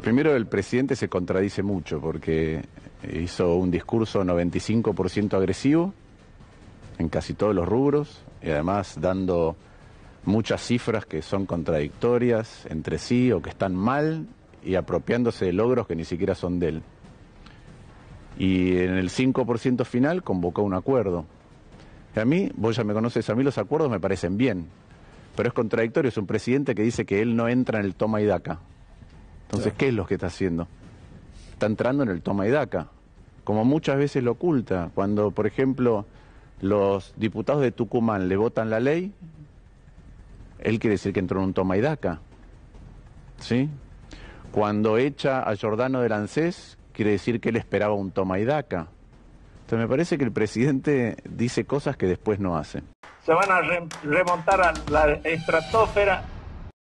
primero el presidente se contradice mucho porque hizo un discurso 95% agresivo en casi todos los rubros y además dando muchas cifras que son contradictorias entre sí o que están mal y apropiándose de logros que ni siquiera son de él. Y en el 5% final convocó un acuerdo. a mí, vos ya me conoces, a mí los acuerdos me parecen bien, pero es contradictorio, es un presidente que dice que él no entra en el toma y daca. Entonces, ¿qué es lo que está haciendo? Está entrando en el toma y daca, como muchas veces lo oculta. Cuando, por ejemplo, los diputados de Tucumán le votan la ley, él quiere decir que entró en un toma y daca. ¿Sí? Cuando echa a Jordano del ANSES, quiere decir que él esperaba un toma y daca. Entonces me parece que el presidente dice cosas que después no hace. Se van a remontar a la estratosfera